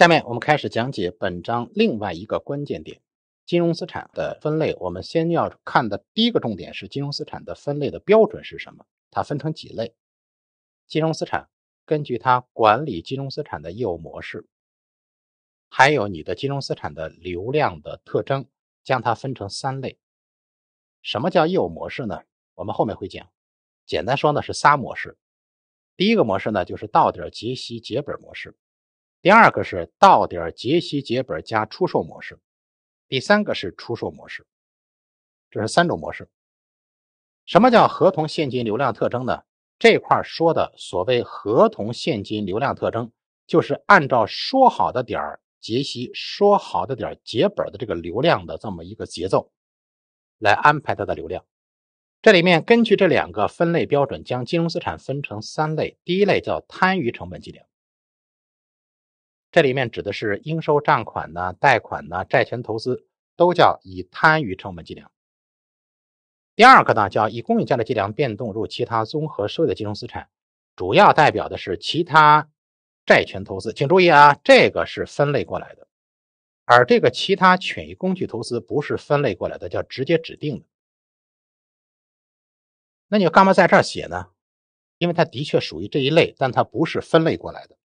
下面我们开始讲解本章另外一个关键点：金融资产的分类。我们先要看的第一个重点是金融资产的分类的标准是什么？它分成几类？金融资产根据它管理金融资产的业务模式，还有你的金融资产的流量的特征，将它分成三类。什么叫业务模式呢？我们后面会讲。简单说呢是仨模式。第一个模式呢就是到点结息结本模式。第二个是到点儿结息结本加出售模式，第三个是出售模式，这是三种模式。什么叫合同现金流量特征呢？这块儿说的所谓合同现金流量特征，就是按照说好的点儿结息、说好的点儿结本的这个流量的这么一个节奏，来安排它的流量。这里面根据这两个分类标准，将金融资产分成三类，第一类叫摊余成本计量。这里面指的是应收账款呢、贷款呢、债权投资都叫以摊余成本计量。第二个呢叫以公允价值计量变动入其他综合收益的金融资产，主要代表的是其他债权投资。请注意啊，这个是分类过来的，而这个其他权益工具投资不是分类过来的，叫直接指定的。那你干嘛在这儿写呢？因为它的确属于这一类，但它不是分类过来的。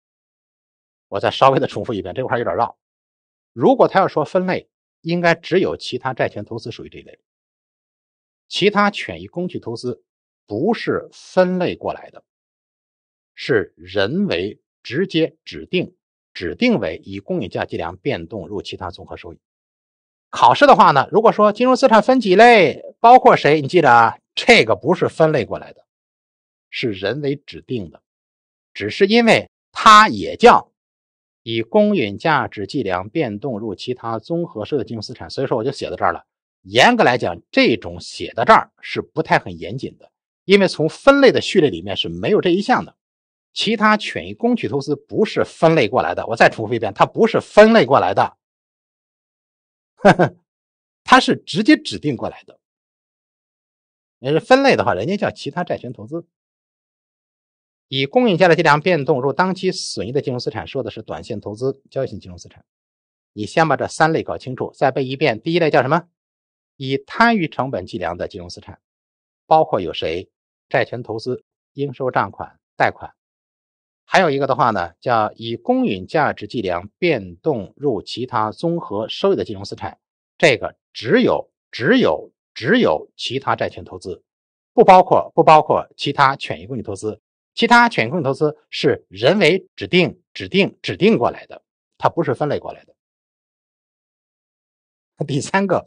我再稍微的重复一遍，这块有点绕。如果他要说分类，应该只有其他债权投资属于这一类，其他权益工具投资不是分类过来的，是人为直接指定，指定为以公允价计量变动入其他综合收益。考试的话呢，如果说金融资产分几类，包括谁，你记得啊，这个不是分类过来的，是人为指定的，只是因为它也叫。以公允价值计量变动入其他综合收益的金融资产，所以说我就写到这儿了。严格来讲，这种写到这儿是不太很严谨的，因为从分类的序列里面是没有这一项的。其他权益公具投资不是分类过来的，我再重复一遍，它不是分类过来的，它是直接指定过来的。要是分类的话，人家叫其他债权投资。以公允价值计量变动入当期损益的金融资产，说的是短线投资、交易型金融资产。你先把这三类搞清楚，再背一遍。第一类叫什么？以摊余成本计量的金融资产，包括有谁？债权投资、应收账款、贷款。还有一个的话呢，叫以公允价值计量变动入其他综合收益的金融资产，这个只有只有只有其他债权投资，不包括不包括其他权益工具投资。其他权益性投资是人为指定、指定、指定过来的，它不是分类过来的。第三个，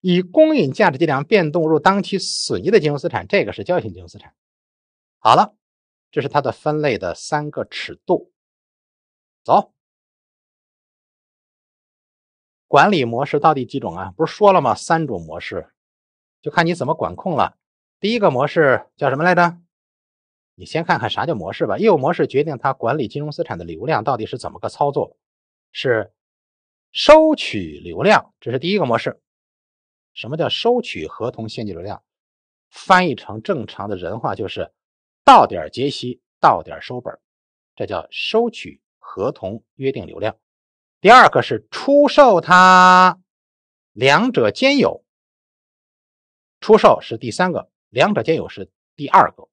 以公允价值计量变动入当期损益的金融资产，这个是交易性金融资产。好了，这是它的分类的三个尺度。走，管理模式到底几种啊？不是说了吗？三种模式，就看你怎么管控了。第一个模式叫什么来着？你先看看啥叫模式吧。业务模式决定它管理金融资产的流量到底是怎么个操作，是收取流量，这是第一个模式。什么叫收取合同现金流量？翻译成正常的人话就是到点结息，到点收本，这叫收取合同约定流量。第二个是出售它，两者兼有。出售是第三个，两者兼有是第二个。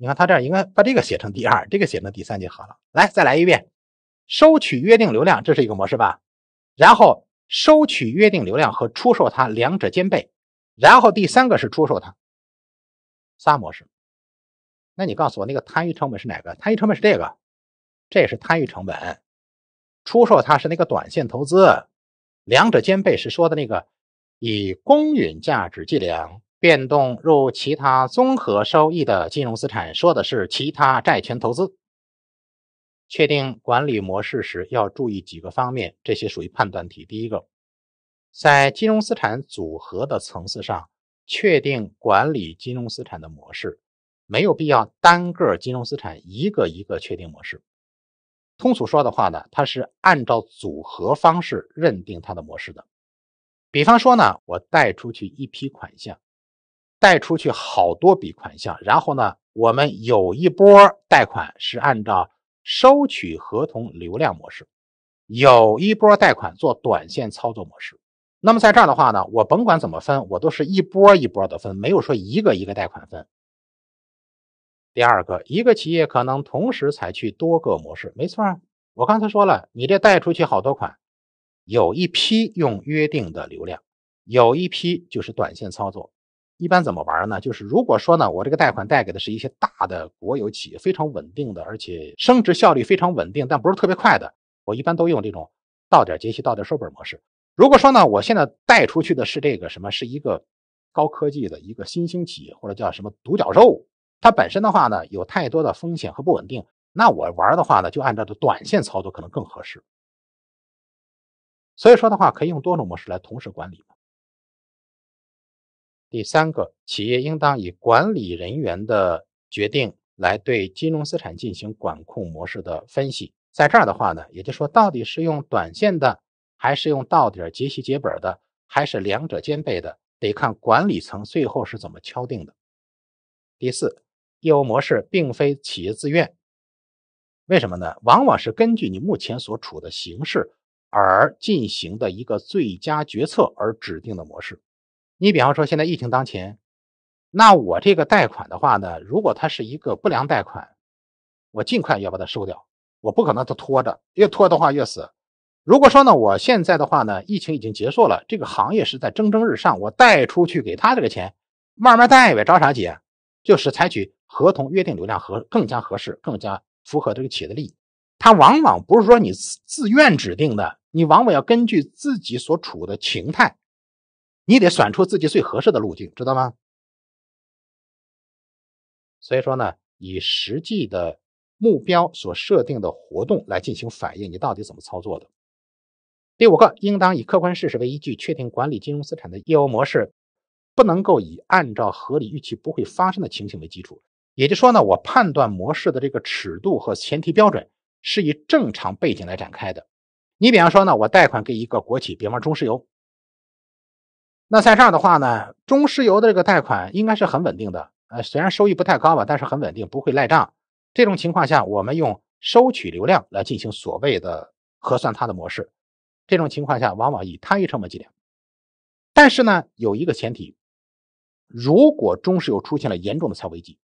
你看他这儿应该把这个写成第二，这个写成第三就好了。来，再来一遍，收取约定流量这是一个模式吧？然后收取约定流量和出售它两者兼备，然后第三个是出售它，仨模式。那你告诉我那个摊余成本是哪个？摊余成本是这个，这也是摊余成本。出售它是那个短线投资，两者兼备是说的那个以公允价值计量。变动入其他综合收益的金融资产，说的是其他债权投资。确定管理模式时要注意几个方面，这些属于判断题。第一个，在金融资产组合的层次上确定管理金融资产的模式，没有必要单个金融资产一个一个确定模式。通俗说的话呢，它是按照组合方式认定它的模式的。比方说呢，我贷出去一批款项。贷出去好多笔款项，然后呢，我们有一波贷款是按照收取合同流量模式，有一波贷款做短线操作模式。那么在这儿的话呢，我甭管怎么分，我都是一波一波的分，没有说一个一个贷款分。第二个，一个企业可能同时采取多个模式，没错。我刚才说了，你这贷出去好多款，有一批用约定的流量，有一批就是短线操作。一般怎么玩呢？就是如果说呢，我这个贷款贷给的是一些大的国有企业，非常稳定的，而且升值效率非常稳定，但不是特别快的，我一般都用这种到点结息、到点收本模式。如果说呢，我现在贷出去的是这个什么，是一个高科技的一个新兴企业，或者叫什么独角兽，它本身的话呢，有太多的风险和不稳定，那我玩的话呢，就按照的短线操作可能更合适。所以说的话，可以用多种模式来同时管理。第三个，企业应当以管理人员的决定来对金融资产进行管控模式的分析。在这儿的话呢，也就是说，到底是用短线的，还是用到底儿结息结本的，还是两者兼备的，得看管理层最后是怎么敲定的。第四，业务模式并非企业自愿，为什么呢？往往是根据你目前所处的形式而进行的一个最佳决策而指定的模式。你比方说，现在疫情当前，那我这个贷款的话呢，如果它是一个不良贷款，我尽快要把它收掉，我不可能它拖着，越拖的话越死。如果说呢，我现在的话呢，疫情已经结束了，这个行业是在蒸蒸日上，我贷出去给他这个钱，慢慢贷呗，着啥急？就是采取合同约定流量合更加合适，更加符合这个企业的利益。它往往不是说你自自愿指定的，你往往要根据自己所处的情态。你得选出自己最合适的路径，知道吗？所以说呢，以实际的目标所设定的活动来进行反映，你到底怎么操作的？第五个，应当以客观事实为依据确定管理金融资产的业务模式，不能够以按照合理预期不会发生的情形为基础。也就是说呢，我判断模式的这个尺度和前提标准是以正常背景来展开的。你比方说呢，我贷款给一个国企，比方中石油。那在这样的话呢，中石油的这个贷款应该是很稳定的，呃，虽然收益不太高吧，但是很稳定，不会赖账。这种情况下，我们用收取流量来进行所谓的核算它的模式。这种情况下，往往以摊余成本计量。但是呢，有一个前提，如果中石油出现了严重的财务危机，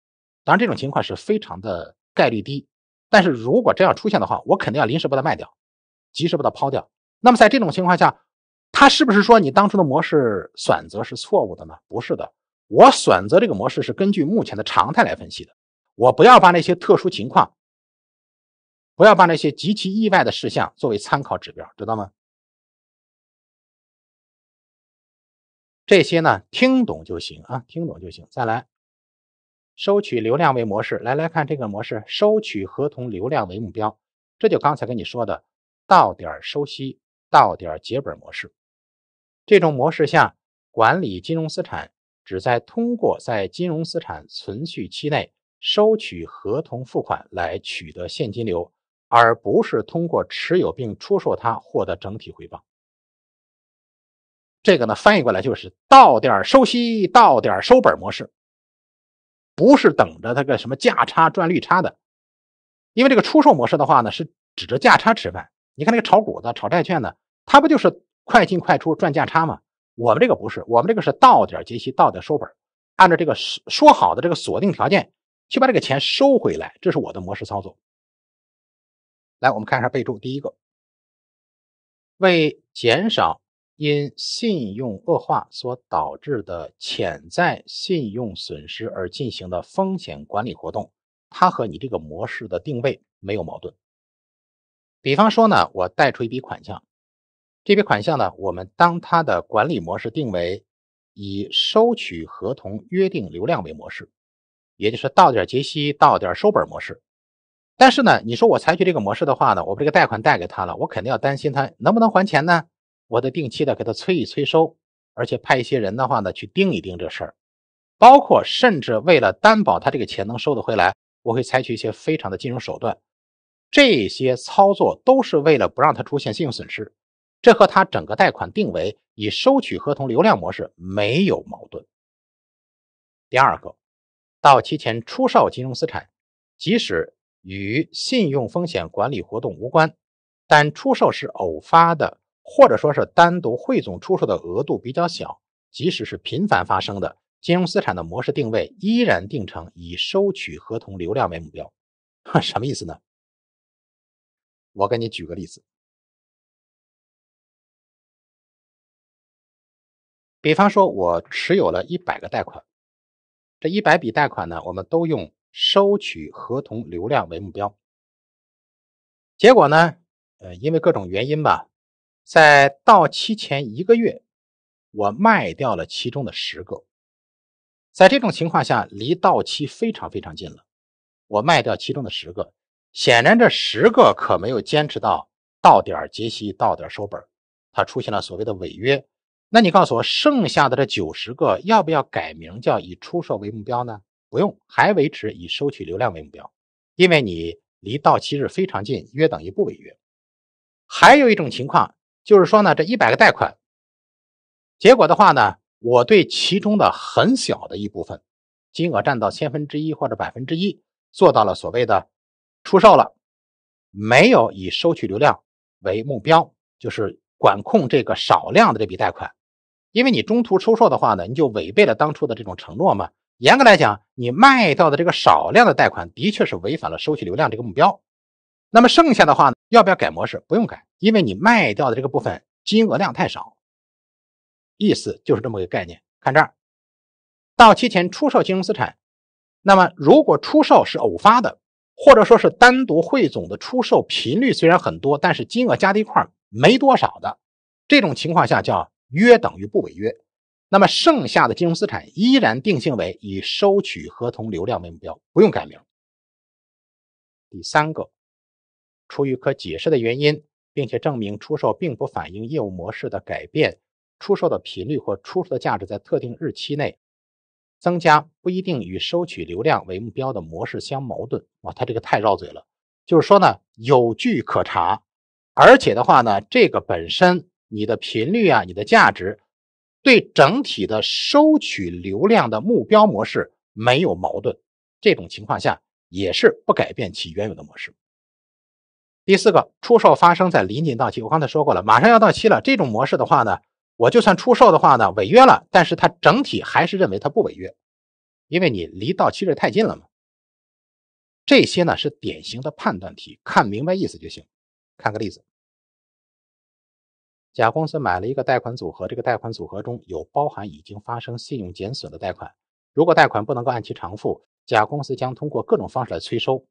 当然这种情况是非常的概率低。但是如果真要出现的话，我肯定要临时把它卖掉，及时把它抛掉。那么在这种情况下，他是不是说你当初的模式选择是错误的呢？不是的，我选择这个模式是根据目前的常态来分析的。我不要把那些特殊情况，不要把那些极其意外的事项作为参考指标，知道吗？这些呢，听懂就行啊，听懂就行。再来，收取流量为模式，来来看这个模式，收取合同流量为目标，这就刚才跟你说的到点收息、到点结本模式。这种模式下，管理金融资产旨在通过在金融资产存续期内收取合同付款来取得现金流，而不是通过持有并出售它获得整体回报。这个呢，翻译过来就是“到点收息，到点收本”模式，不是等着那个什么价差赚利差的。因为这个出售模式的话呢，是指着价差吃饭。你看那个炒股的、炒债券的，它不就是？快进快出赚价差嘛？我们这个不是，我们这个是到点结息，到点收本，按照这个说说好的这个锁定条件去把这个钱收回来，这是我的模式操作。来，我们看一下备注，第一个，为减少因信用恶化所导致的潜在信用损失而进行的风险管理活动，它和你这个模式的定位没有矛盾。比方说呢，我贷出一笔款项。这笔款项呢，我们当它的管理模式定为以收取合同约定流量为模式，也就是到点结息、到点收本模式。但是呢，你说我采取这个模式的话呢，我把这个贷款贷给他了，我肯定要担心他能不能还钱呢？我得定期的给他催一催收，而且派一些人的话呢去盯一盯这事儿，包括甚至为了担保他这个钱能收得回来，我会采取一些非常的金融手段。这些操作都是为了不让他出现信用损失。这和他整个贷款定为以收取合同流量模式没有矛盾。第二个，到期前出售金融资产，即使与信用风险管理活动无关，但出售是偶发的，或者说是单独汇总出售的额度比较小，即使是频繁发生的金融资产的模式定位，依然定成以收取合同流量为目标。哼，什么意思呢？我给你举个例子。比方说，我持有了一百个贷款，这一百笔贷款呢，我们都用收取合同流量为目标。结果呢，呃，因为各种原因吧，在到期前一个月，我卖掉了其中的十个。在这种情况下，离到期非常非常近了，我卖掉其中的十个，显然这十个可没有坚持到到点结息，到点收本，它出现了所谓的违约。那你告诉我，剩下的这九十个要不要改名叫以出售为目标呢？不用，还维持以收取流量为目标，因为你离到期日非常近，约等于不违约。还有一种情况，就是说呢，这一百个贷款，结果的话呢，我对其中的很小的一部分，金额占到千分之一或者百分之一，做到了所谓的出售了，没有以收取流量为目标，就是管控这个少量的这笔贷款。因为你中途出售的话呢，你就违背了当初的这种承诺嘛。严格来讲，你卖掉的这个少量的贷款，的确是违反了收取流量这个目标。那么剩下的话呢，要不要改模式？不用改，因为你卖掉的这个部分金额量太少。意思就是这么个概念。看这儿，到期前出售金融资产，那么如果出售是偶发的，或者说是单独汇总的出售频率虽然很多，但是金额加在一块儿没多少的，这种情况下叫。约等于不违约，那么剩下的金融资产依然定性为以收取合同流量为目标，不用改名。第三个，出于可解释的原因，并且证明出售并不反映业务模式的改变，出售的频率或出售的价值在特定日期内增加不一定与收取流量为目标的模式相矛盾。哇，他这个太绕嘴了，就是说呢，有据可查，而且的话呢，这个本身。你的频率啊，你的价值，对整体的收取流量的目标模式没有矛盾，这种情况下也是不改变其原有的模式。第四个出售发生在临近到期，我刚才说过了，马上要到期了，这种模式的话呢，我就算出售的话呢，违约了，但是它整体还是认为它不违约，因为你离到期日太近了嘛。这些呢是典型的判断题，看明白意思就行。看个例子。甲公司买了一个贷款组合，这个贷款组合中有包含已经发生信用减损的贷款。如果贷款不能够按期偿付，甲公司将通过各种方式来催收，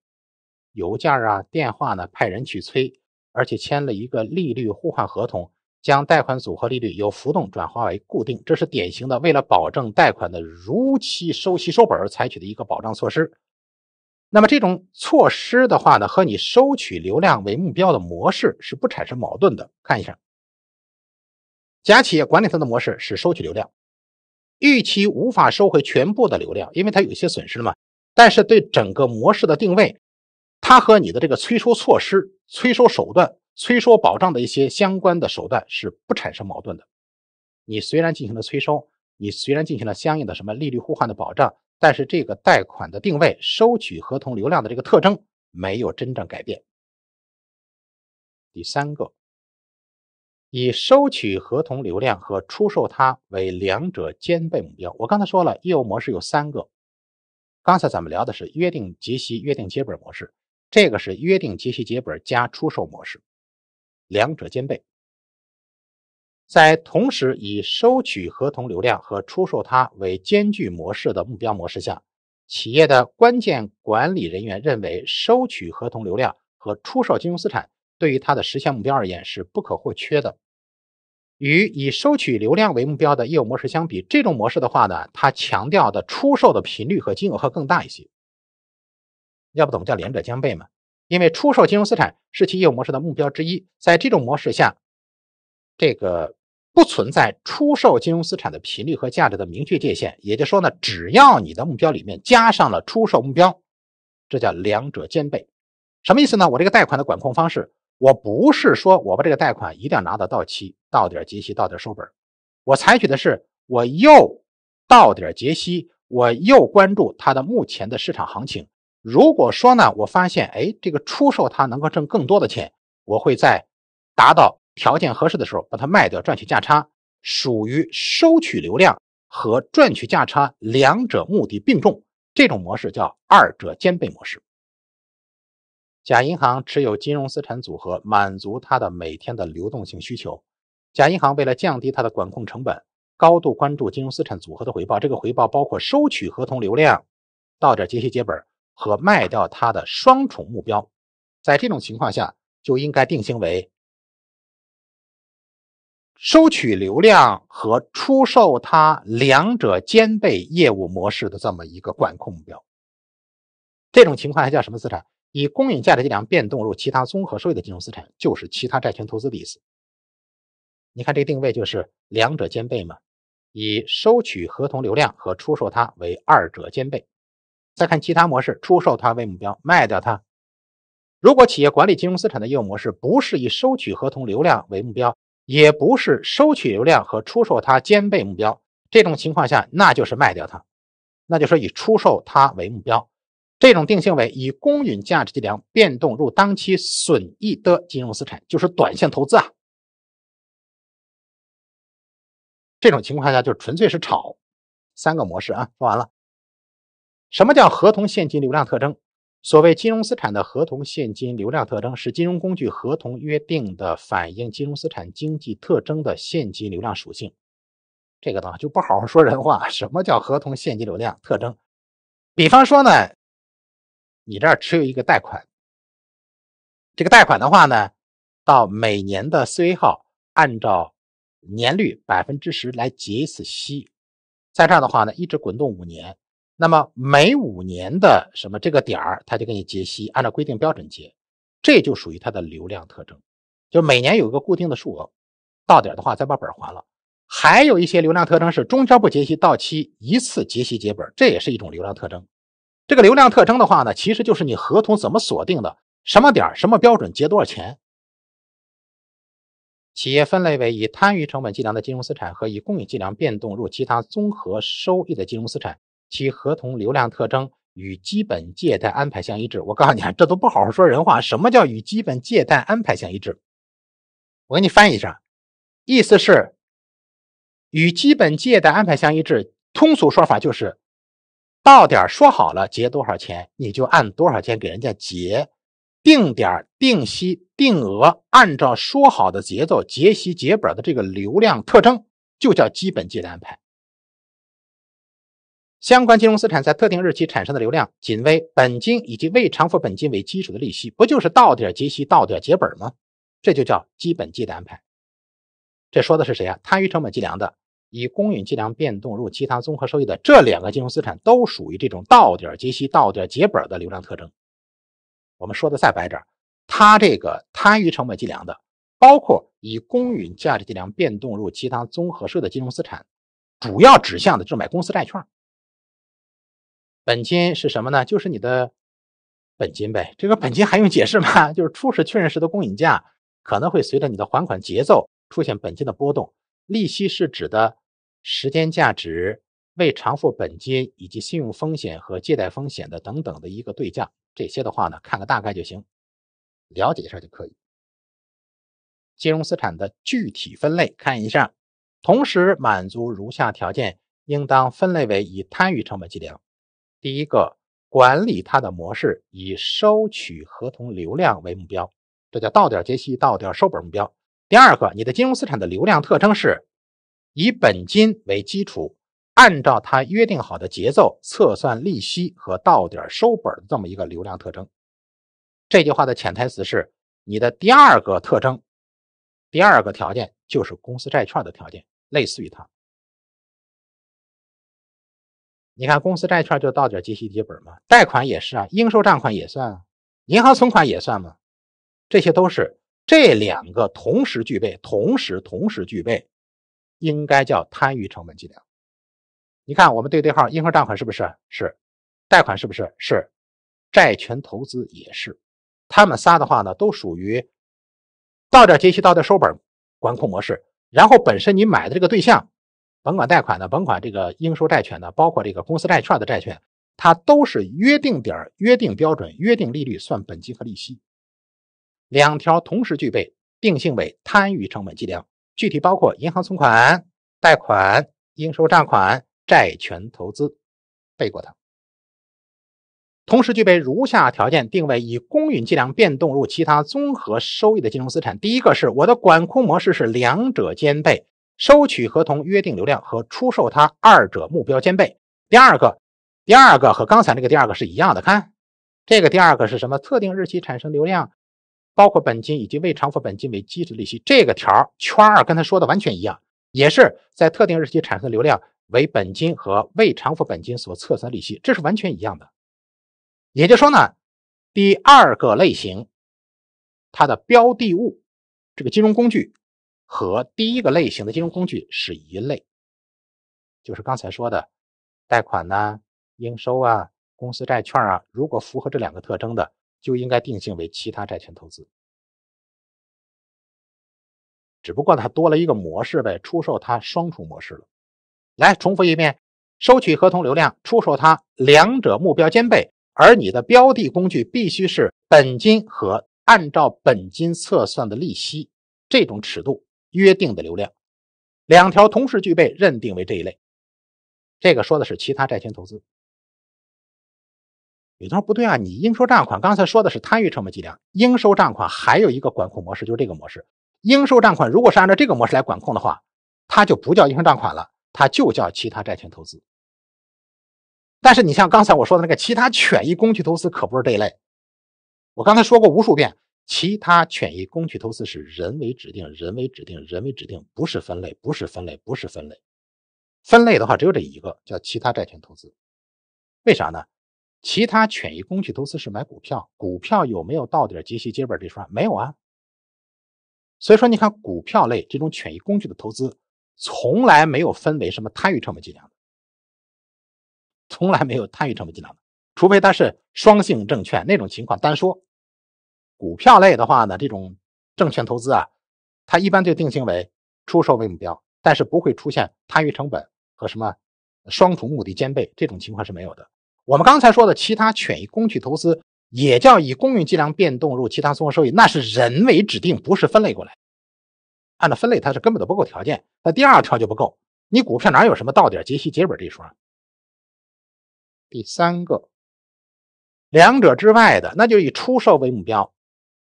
邮件啊、电话呢，派人去催，而且签了一个利率互换合同，将贷款组合利率由浮动转化为固定。这是典型的为了保证贷款的如期收息收本而采取的一个保障措施。那么这种措施的话呢，和你收取流量为目标的模式是不产生矛盾的。看一下。甲企业管理层的模式是收取流量，预期无法收回全部的流量，因为它有一些损失了嘛。但是对整个模式的定位，它和你的这个催收措施、催收手段、催收保障的一些相关的手段是不产生矛盾的。你虽然进行了催收，你虽然进行了相应的什么利率互换的保障，但是这个贷款的定位、收取合同流量的这个特征没有真正改变。第三个。以收取合同流量和出售它为两者兼备目标。我刚才说了，业务模式有三个。刚才咱们聊的是约定结息、约定结本模式，这个是约定结息结本加出售模式，两者兼备。在同时以收取合同流量和出售它为兼具模式的目标模式下，企业的关键管理人员认为，收取合同流量和出售金融资产。对于它的实现目标而言是不可或缺的。与以收取流量为目标的业务模式相比，这种模式的话呢，它强调的出售的频率和金额会更大一些。要不怎么叫两者兼备嘛？因为出售金融资产是其业务模式的目标之一。在这种模式下，这个不存在出售金融资产的频率和价值的明确界限。也就是说呢，只要你的目标里面加上了出售目标，这叫两者兼备。什么意思呢？我这个贷款的管控方式。我不是说我把这个贷款一定要拿得到期，到点儿结息，到点儿收本儿。我采取的是，我又到点儿结息，我又关注它的目前的市场行情。如果说呢，我发现哎，这个出售它能够挣更多的钱，我会在达到条件合适的时候把它卖掉，赚取价差。属于收取流量和赚取价差两者目的并重，这种模式叫二者兼备模式。甲银行持有金融资产组合，满足它的每天的流动性需求。甲银行为了降低它的管控成本，高度关注金融资产组合的回报。这个回报包括收取合同流量、到点结息结本和卖掉它的双重目标。在这种情况下，就应该定性为收取流量和出售它两者兼备业务模式的这么一个管控目标。这种情况还叫什么资产？以公允价值计量变动入其他综合收益的金融资产就是其他债权投资的意思。你看这定位就是两者兼备嘛，以收取合同流量和出售它为二者兼备。再看其他模式，出售它为目标，卖掉它。如果企业管理金融资产的业务模式不是以收取合同流量为目标，也不是收取流量和出售它兼备目标，这种情况下那就是卖掉它，那就说以出售它为目标。这种定性为以公允价值计量、变动入当期损益的金融资产，就是短线投资啊。这种情况下，就纯粹是炒。三个模式啊，说完了。什么叫合同现金流量特征？所谓金融资产的合同现金流量特征，是金融工具合同约定的反映金融资产经济特征的现金流量属性。这个呢，就不好好说人话。什么叫合同现金流量特征？比方说呢？你这儿持有一个贷款，这个贷款的话呢，到每年的四月一号，按照年率百分之十来结一次息，在这儿的话呢，一直滚动五年，那么每五年的什么这个点儿，他就给你结息，按照规定标准结，这就属于它的流量特征，就每年有一个固定的数额，到点的话再把本还了。还有一些流量特征是中交不结息到期一次结息结本，这也是一种流量特征。这个流量特征的话呢，其实就是你合同怎么锁定的，什么点儿，什么标准，结多少钱。企业分类为以摊余成本计量的金融资产和以公允计量变动入其他综合收益的金融资产，其合同流量特征与基本借贷安排相一致。我告诉你啊，这都不好好说人话。什么叫与基本借贷安排相一致？我给你翻译一下，意思是与基本借贷安排相一致。通俗说法就是。到点说好了结多少钱，你就按多少钱给人家结，定点、定息、定额，按照说好的节奏结息结本的这个流量特征，就叫基本借贷安排。相关金融资产在特定日期产生的流量，仅为本金以及未偿付本金为基础的利息，不就是到点结息，到点结本吗？这就叫基本借贷安排。这说的是谁啊？摊余成本计量的。以公允计量变动入其他综合收益的这两个金融资产都属于这种到点儿结息、到点儿结本的流量特征。我们说的再白点儿，它这个摊余成本计量的，包括以公允价值计量变动入其他综合收益的金融资产，主要指向的就是买公司债券。本金是什么呢？就是你的本金呗。这个本金还用解释吗？就是初始确认时的公允价，可能会随着你的还款节奏出现本金的波动。利息是指的。时间价值、未偿付本金以及信用风险和借贷风险的等等的一个对价，这些的话呢，看个大概就行，了解一下就可以。金融资产的具体分类，看一下，同时满足如下条件，应当分类为以摊余成本计量。第一个，管理它的模式以收取合同流量为目标，这叫到点结息、到点收本目标。第二个，你的金融资产的流量特征是。以本金为基础，按照他约定好的节奏测算利息和到点收本这么一个流量特征。这句话的潜台词是：你的第二个特征，第二个条件就是公司债券的条件，类似于它。你看，公司债券就到点计息、计本嘛。贷款也是啊，应收账款也算啊，银行存款也算嘛。这些都是这两个同时具备，同时同时具备。应该叫摊余成本计量。你看，我们对对号，应收账款是不是？是，贷款是不是？是，债权投资也是。他们仨的话呢，都属于到点结息、到点收本管控模式。然后，本身你买的这个对象，甭管贷款的，甭管这个应收债权呢，包括这个公司债券的债券，它都是约定点约定标准、约定利率算本金和利息。两条同时具备，定性为摊余成本计量。具体包括银行存款、贷款、应收账款、债权投资，背过它。同时具备如下条件，定位以公允计量变动入其他综合收益的金融资产。第一个是我的管控模式是两者兼备，收取合同约定流量和出售它二者目标兼备。第二个，第二个和刚才那个第二个是一样的。看这个第二个是什么？特定日期产生流量。包括本金以及未偿付本金为基准利息，这个条圈二跟他说的完全一样，也是在特定日期产生的流量为本金和未偿付本金所测算利息，这是完全一样的。也就说呢，第二个类型它的标的物这个金融工具和第一个类型的金融工具是一类，就是刚才说的贷款呢、应收啊、公司债券啊，如果符合这两个特征的。就应该定性为其他债权投资，只不过它多了一个模式呗，出售它双重模式了。来，重复一遍：收取合同流量，出售它，两者目标兼备。而你的标的工具必须是本金和按照本金测算的利息这种尺度约定的流量，两条同时具备，认定为这一类。这个说的是其他债权投资。有同学不对啊，你应收账款刚才说的是摊余成本计量，应收账款还有一个管控模式，就是这个模式。应收账款如果是按照这个模式来管控的话，它就不叫应收账款了，它就叫其他债权投资。但是你像刚才我说的那个其他权益工具投资可不是这一类。我刚才说过无数遍，其他权益工具投资是人为指定，人为指定，人为指定，不是分类，不是分类，不是分类。分类的话只有这一个叫其他债权投资，为啥呢？其他权益工具投资是买股票，股票有没有到点儿结息结本这说？没有啊。所以说，你看股票类这种权益工具的投资，从来没有分为什么摊余成本计量的，从来没有摊余成本计量的，除非它是双性证券那种情况。单说股票类的话呢，这种证券投资啊，它一般就定性为出售为目标，但是不会出现摊余成本和什么双重目的兼备这种情况是没有的。我们刚才说的其他权益工具投资，也叫以公允计量变动入其他综合收益，那是人为指定，不是分类过来。按照分类，它是根本都不够条件。那第二条就不够，你股票哪有什么到点结息结本这一说？第三个，两者之外的，那就以出售为目标，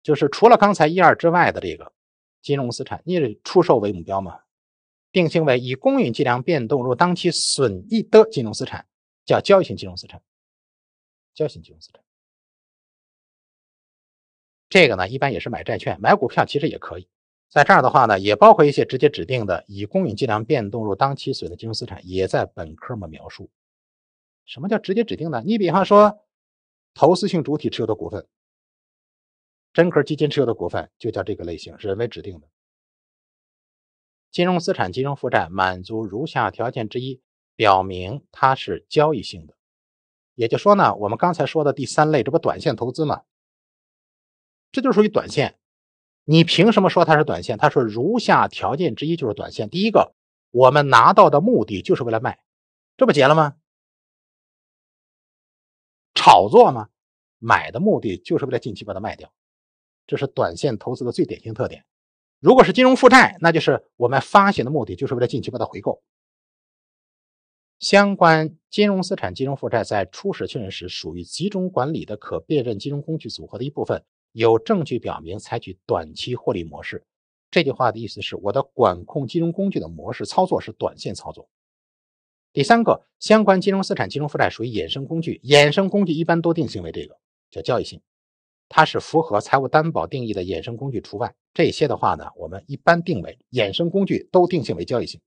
就是除了刚才一二之外的这个金融资产，你出售为目标嘛？定性为以公允计量变动入当期损益的金融资产。叫交易型金融资产，交易型金融资产。这个呢，一般也是买债券、买股票，其实也可以。在这儿的话呢，也包括一些直接指定的以公允计量变动入当期损的金融资产，也在本科目描述。什么叫直接指定呢？你比方说，投资性主体持有的股份，真壳基金持有的股份，就叫这个类型，是人为指定的。金融资产、金融负债满足如下条件之一。表明它是交易性的，也就说呢，我们刚才说的第三类，这不短线投资吗？这就属于短线。你凭什么说它是短线？他说如下条件之一就是短线。第一个，我们拿到的目的就是为了卖，这不结了吗？炒作吗？买的目的就是为了近期把它卖掉，这是短线投资的最典型特点。如果是金融负债，那就是我们发行的目的就是为了近期把它回购。相关金融资产、金融负债在初始确认时属于集中管理的可辨认金融工具组合的一部分，有证据表明采取短期获利模式。这句话的意思是我的管控金融工具的模式操作是短线操作。第三个，相关金融资产、金融负债属于衍生工具，衍生工具一般都定性为这个叫交易性，它是符合财务担保定义的衍生工具除外，这些的话呢，我们一般定为衍生工具都定性为交易性，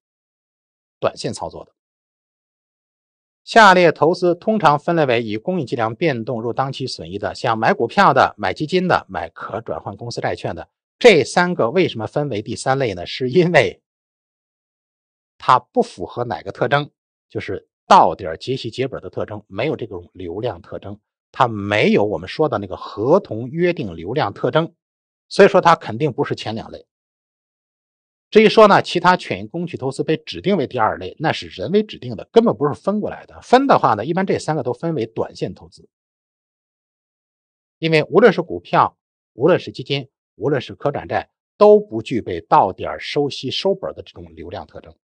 短线操作的。下列投资通常分类为以公允计量变动入当期损益的，像买股票的、买基金的、买可转换公司债券的。这三个为什么分为第三类呢？是因为它不符合哪个特征？就是到点儿结息结本的特征，没有这种流量特征，它没有我们说的那个合同约定流量特征，所以说它肯定不是前两类。至于说呢，其他权益工具投资被指定为第二类，那是人为指定的，根本不是分过来的。分的话呢，一般这三个都分为短线投资，因为无论是股票，无论是基金，无论是可转债，都不具备到点儿收息收本的这种流量特征。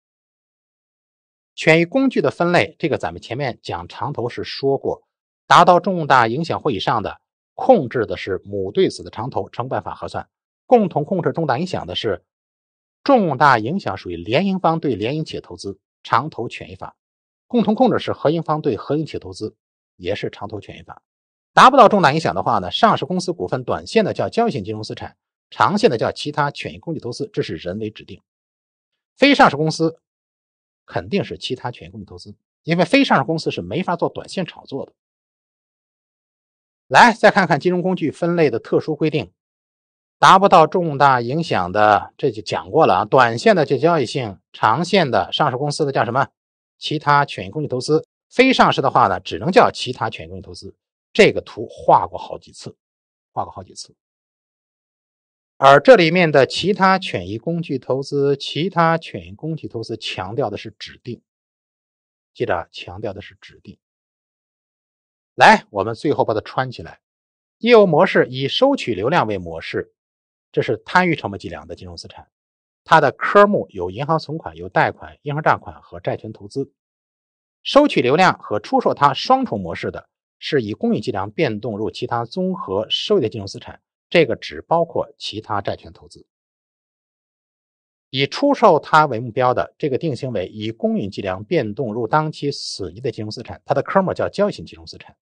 权益工具的分类，这个咱们前面讲长投时说过，达到重大影响或以上的，控制的是母对子的长投成本法核算，共同控制重大影响的是。重大影响属于联营方对联营企业投资，长投权益法；共同控制是合营方对合营企业投资，也是长投权益法。达不到重大影响的话呢，上市公司股份短线的叫交易性金融资产，长线的叫其他权益工具投资，这是人为指定。非上市公司肯定是其他权益工具投资，因为非上市公司是没法做短线炒作的。来，再看看金融工具分类的特殊规定。达不到重大影响的，这就讲过了啊。短线的就交易性，长线的上市公司的叫什么？其他权益工具投资，非上市的话呢，只能叫其他权益工具投资。这个图画过好几次，画过好几次。而这里面的其他权益工具投资，其他权益工具投资强调的是指定，记着强调的是指定。来，我们最后把它穿起来，业务模式以收取流量为模式。这是摊余成本计量的金融资产，它的科目有银行存款、有贷款、银行账款和债权投资。收取流量和出售它双重模式的是以公允计量变动入其他综合收益的金融资产，这个只包括其他债权投资。以出售它为目标的，这个定性为以公允计量变动入当期损益的金融资产，它的科目叫交易性金融资产。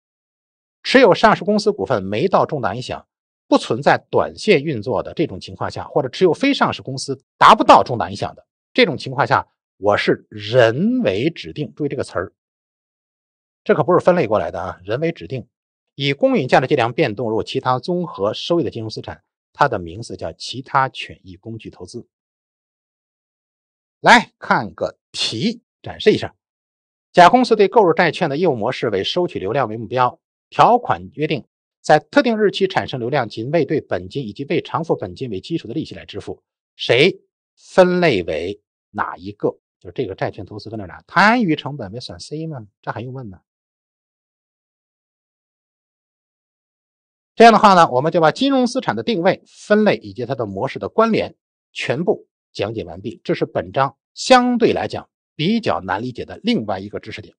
持有上市公司股份没到重大影响。不存在短线运作的这种情况下，或者持有非上市公司达不到重大影响的这种情况下，我是人为指定。注意这个词儿，这可不是分类过来的啊！人为指定，以公允价值计量变动入其他综合收益的金融资产，它的名字叫其他权益工具投资。来看个题，展示一下。甲公司对购入债券的业务模式为收取流量为目标，条款约定。在特定日期产生流量，仅未对本金以及未偿付本金为基础的利息来支付，谁分类为哪一个？就是这个债券投资分类哪？摊余成本没选 C 吗？这还用问呢？这样的话呢，我们就把金融资产的定位、分类以及它的模式的关联全部讲解完毕。这是本章相对来讲比较难理解的另外一个知识点。